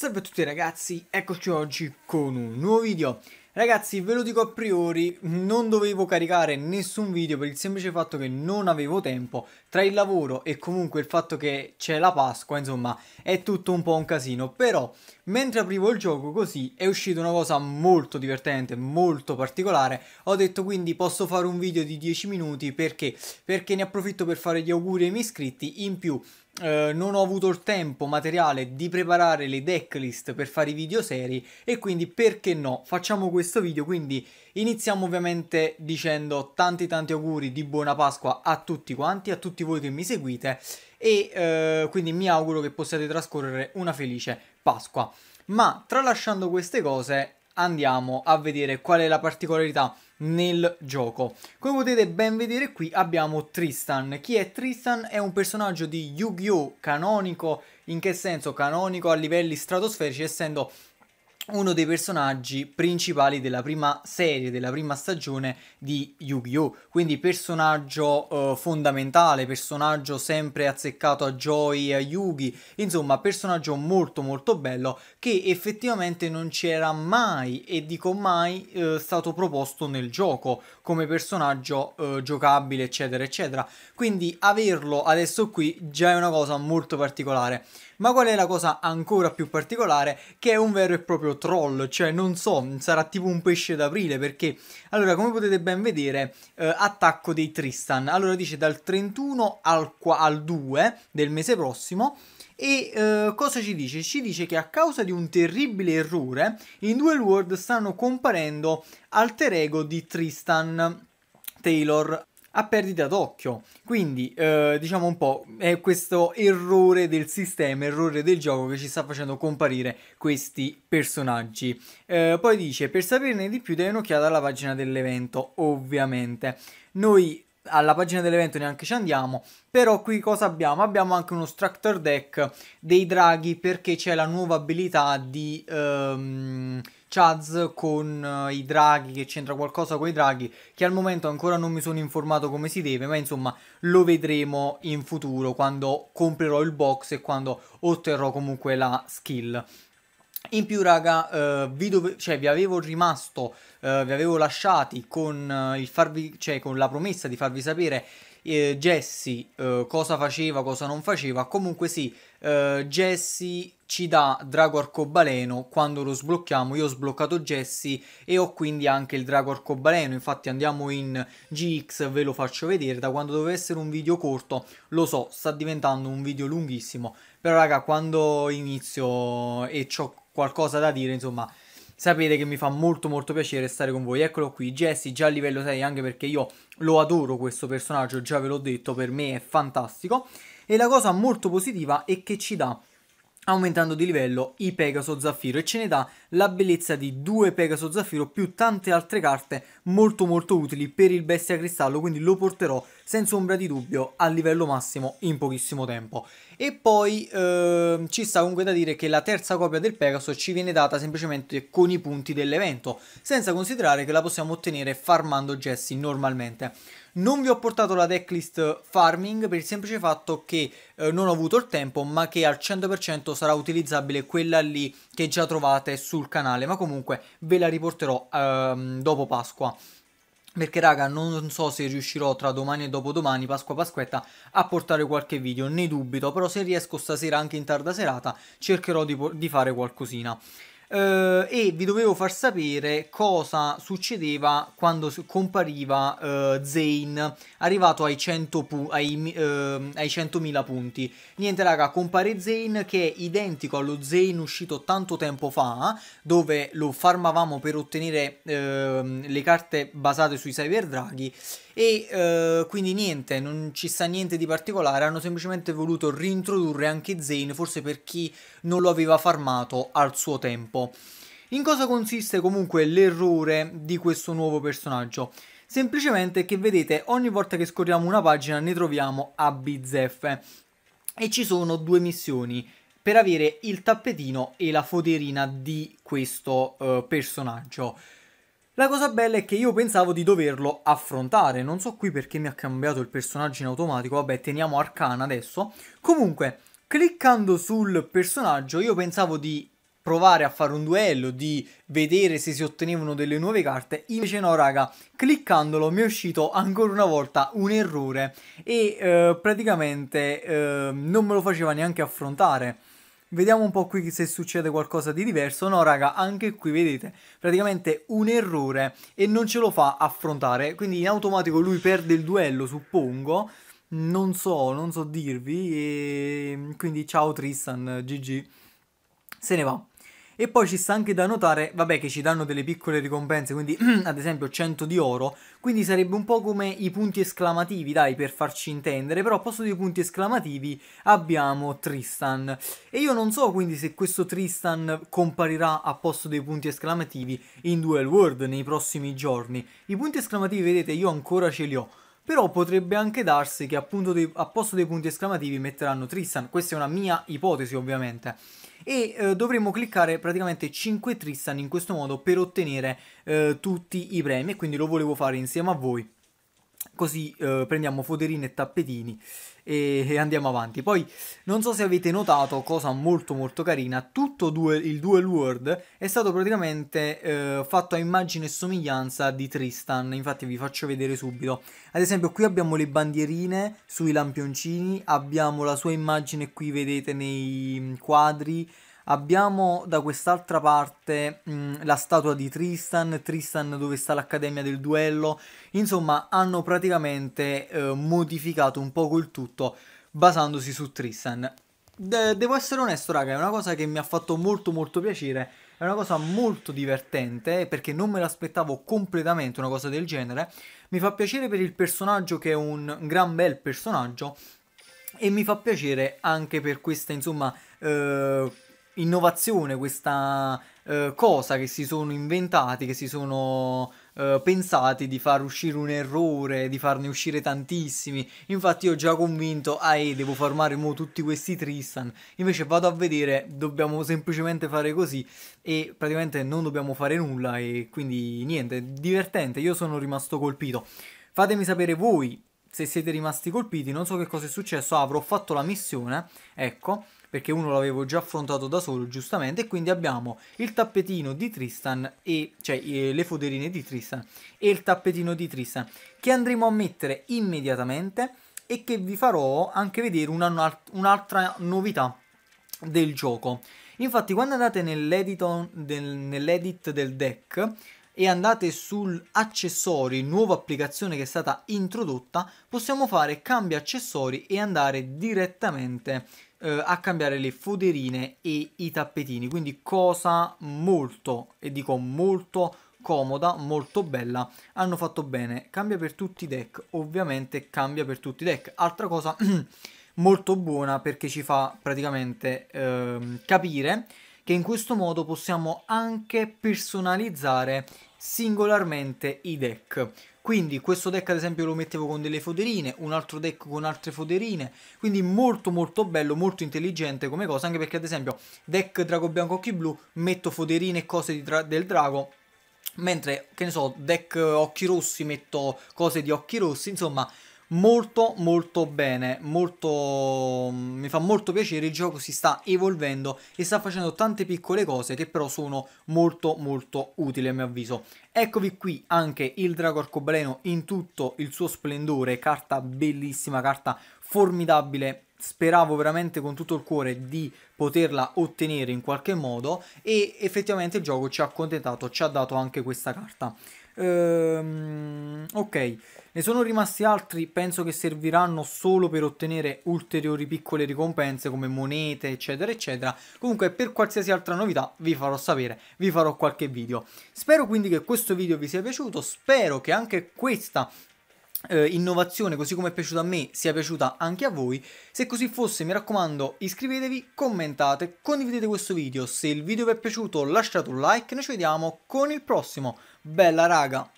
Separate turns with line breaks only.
Salve a tutti ragazzi, eccoci oggi con un nuovo video Ragazzi ve lo dico a priori non dovevo caricare nessun video per il semplice fatto che non avevo tempo tra il lavoro e comunque il fatto che c'è la Pasqua insomma è tutto un po' un casino però mentre aprivo il gioco così è uscita una cosa molto divertente molto particolare ho detto quindi posso fare un video di 10 minuti perché? perché ne approfitto per fare gli auguri ai miei iscritti in più Uh, non ho avuto il tempo materiale di preparare le decklist per fare i video seri e quindi perché no facciamo questo questo video, quindi iniziamo ovviamente dicendo tanti tanti auguri di buona Pasqua a tutti quanti, a tutti voi che mi seguite e eh, quindi mi auguro che possiate trascorrere una felice Pasqua. Ma tralasciando queste cose andiamo a vedere qual è la particolarità nel gioco. Come potete ben vedere qui abbiamo Tristan. Chi è Tristan? È un personaggio di Yu-Gi-Oh! canonico, in che senso? Canonico a livelli stratosferici, essendo uno dei personaggi principali della prima serie, della prima stagione di Yu-Gi-Oh! Quindi personaggio eh, fondamentale, personaggio sempre azzeccato a Joy e a Yugi, insomma personaggio molto molto bello che effettivamente non c'era mai, e dico mai, eh, stato proposto nel gioco come personaggio eh, giocabile eccetera eccetera. Quindi averlo adesso qui già è una cosa molto particolare. Ma qual è la cosa ancora più particolare? Che è un vero e proprio troll, cioè non so, sarà tipo un pesce d'aprile perché... Allora, come potete ben vedere, eh, attacco dei Tristan. Allora dice dal 31 al, al 2 del mese prossimo e eh, cosa ci dice? Ci dice che a causa di un terribile errore in Duel World stanno comparendo alter ego di Tristan Taylor a perdita d'occhio. Quindi, eh, diciamo un po', è questo errore del sistema, errore del gioco che ci sta facendo comparire questi personaggi. Eh, poi dice, per saperne di più dai un'occhiata alla pagina dell'evento, ovviamente. Noi alla pagina dell'evento neanche ci andiamo, però qui cosa abbiamo? Abbiamo anche uno structure deck dei draghi perché c'è la nuova abilità di um, Chaz con uh, i draghi, che c'entra qualcosa con i draghi, che al momento ancora non mi sono informato come si deve, ma insomma lo vedremo in futuro quando comprerò il box e quando otterrò comunque la skill. In più, raga, uh, vi, dove, cioè, vi, avevo rimasto, uh, vi avevo lasciati con, uh, farvi, cioè, con, la promessa di farvi sapere eh, Jesse cosa faceva, cosa non faceva. Comunque sì, Jesse ci dà Drago Arcobaleno quando lo sblocchiamo. Io ho sbloccato Jesse e ho quindi anche il Drago Arcobaleno. Infatti andiamo in GX, ve lo faccio vedere. Da quando doveva essere un video corto, lo so, sta diventando un video lunghissimo. Però raga, quando inizio e ciò qualcosa da dire, insomma, sapete che mi fa molto molto piacere stare con voi. Eccolo qui, Jesse già a livello 6, anche perché io lo adoro questo personaggio, già ve l'ho detto, per me è fantastico. E la cosa molto positiva è che ci dà aumentando di livello i Pegaso Zaffiro e ce ne dà la bellezza di due Pegaso Zaffiro più tante altre carte molto molto utili per il Bestia Cristallo, quindi lo porterò senza ombra di dubbio a livello massimo in pochissimo tempo. E poi eh, ci sta comunque da dire che la terza copia del Pegaso ci viene data semplicemente con i punti dell'evento, senza considerare che la possiamo ottenere farmando Jessie normalmente. Non vi ho portato la decklist farming per il semplice fatto che eh, non ho avuto il tempo, ma che al 100% sarà utilizzabile quella lì che già trovate sul canale, ma comunque ve la riporterò ehm, dopo Pasqua perché raga non so se riuscirò tra domani e dopodomani, Pasqua Pasquetta, a portare qualche video, ne dubito, però se riesco stasera anche in tarda serata cercherò di, di fare qualcosina eh, e vi dovevo far sapere cosa succedeva quando compariva eh, Zane arrivato ai, 100 pu- ai, eh, ai 100.000 punti. Niente raga, compare Zane che è identico allo Zane uscito tanto tempo fa dove lo farmavamo per ottenere ehm, le carte basate sui cyber draghi e uh, quindi niente, non ci sta niente di particolare, hanno semplicemente voluto reintrodurre anche Zane, forse per chi non lo aveva farmato al suo tempo. In cosa consiste comunque l'errore di questo nuovo personaggio? Semplicemente che vedete ogni volta che scorriamo una pagina ne troviamo a bizzeffe e ci sono due missioni per avere il tappetino e la foderina di questo uh, personaggio. La cosa bella è che io pensavo di doverlo affrontare, non so qui perché mi ha cambiato il personaggio in automatico, vabbè teniamo Arcana adesso. Comunque, cliccando sul personaggio io pensavo di provare a fare un duello, di vedere se si ottenevano delle nuove carte, invece no raga, cliccandolo mi è uscito ancora una volta un errore e eh, praticamente eh, non me lo faceva neanche affrontare. Vediamo un po' qui se succede qualcosa di diverso. No, raga, anche qui vedete praticamente un errore e non ce lo fa affrontare. Quindi in automatico lui perde il duello, suppongo. Non so, non so dirvi. E... Quindi ciao Tristan, GG. Se ne va. E poi ci sta anche da notare, vabbè, che ci danno delle piccole ricompense, quindi ad esempio 100 di oro, quindi sarebbe un po' come i punti esclamativi, dai, per farci intendere, però al posto dei punti esclamativi abbiamo Tristan. E io non so quindi se questo Tristan comparirà a posto dei punti esclamativi in Duel World nei prossimi giorni. I punti esclamativi, vedete, io ancora ce li ho però potrebbe anche darsi che appunto dei, a posto dei punti esclamativi metteranno Tristan. Questa è una mia ipotesi ovviamente. E eh, dovremo cliccare praticamente 5 Tristan in questo modo per ottenere eh, tutti i premi. E quindi lo volevo fare insieme a voi così eh, prendiamo foderini e tappetini e, e, andiamo avanti. Poi non so se avete notato, cosa molto molto carina, tutto duel, il Duel World è stato praticamente eh, fatto a immagine e somiglianza di Tristan, infatti vi faccio vedere subito. Ad esempio qui abbiamo le bandierine sui lampioncini, abbiamo la sua immagine qui vedete nei mm, quadri, Abbiamo da quest'altra parte mh, mm, la statua di Tristan, Tristan dove sta l'Accademia del Duello, insomma hanno praticamente eh, modificato un poco il tutto basandosi su Tristan. De- devo essere onesto raga, è una cosa che mi ha fatto molto molto piacere, è una cosa molto divertente eh, perché non me l'aspettavo completamente una cosa del genere, mi fa piacere per il personaggio che è un gran bel personaggio e mi fa piacere anche per questa insomma... Eh innovazione, questa eh, cosa che si sono inventati, che si sono eh, pensati di far uscire un errore, di farne uscire tantissimi. Infatti io ho già convinto, ah, eh, devo formare mo tutti questi Tristan. Invece vado a vedere, dobbiamo semplicemente fare così e praticamente non dobbiamo fare nulla e quindi niente, divertente, io sono rimasto colpito. Fatemi sapere voi se siete rimasti colpiti, non so che cosa è successo, ah, avrò fatto la missione, ecco perché uno l'avevo già affrontato da solo giustamente e quindi abbiamo il tappetino di Tristan e cioè eh, le foderine di Tristan e il tappetino di Tristan che andremo a mettere immediatamente e che vi farò anche vedere un'altra novità del gioco. Infatti quando andate nell'edit del, nell del deck e andate accessori, nuova applicazione che è stata introdotta, possiamo fare cambio accessori e andare direttamente eh, a cambiare le foderine e i tappetini, quindi cosa molto, e dico molto, comoda, molto bella, hanno fatto bene, cambia per tutti i deck, ovviamente cambia per tutti i deck, altra cosa molto buona perché ci fa praticamente eh, capire che in questo modo possiamo anche personalizzare singolarmente i deck. Quindi questo deck ad esempio lo mettevo con delle foderine, un altro deck con altre foderine, quindi molto molto bello, molto intelligente come cosa, anche perché ad esempio deck drago bianco occhi blu metto foderine e cose dra del drago, mentre che ne so, deck occhi rossi metto cose di occhi rossi, insomma molto molto bene, molto... Mm, mi fa molto piacere, il gioco si sta evolvendo e sta facendo tante piccole cose che però sono molto molto utili a mio avviso. Eccovi qui anche il drago arcobaleno in tutto il suo splendore, carta bellissima, carta formidabile speravo veramente con tutto il cuore di poterla ottenere in qualche modo e effettivamente il gioco ci ha accontentato, ci ha dato anche questa carta. Ehm, ok, ne sono rimasti altri, penso che serviranno solo per ottenere ulteriori piccole ricompense come monete, eccetera, eccetera. Comunque per qualsiasi altra novità vi farò sapere, vi farò qualche video. Spero quindi che questo video vi sia piaciuto, spero che anche questa eh, innovazione, così come è piaciuta a me, sia piaciuta anche a voi. Se così fosse, mi raccomando, iscrivetevi, commentate, condividete questo video. Se il video vi è piaciuto, lasciate un like. Noi ci vediamo con il prossimo. Bella raga!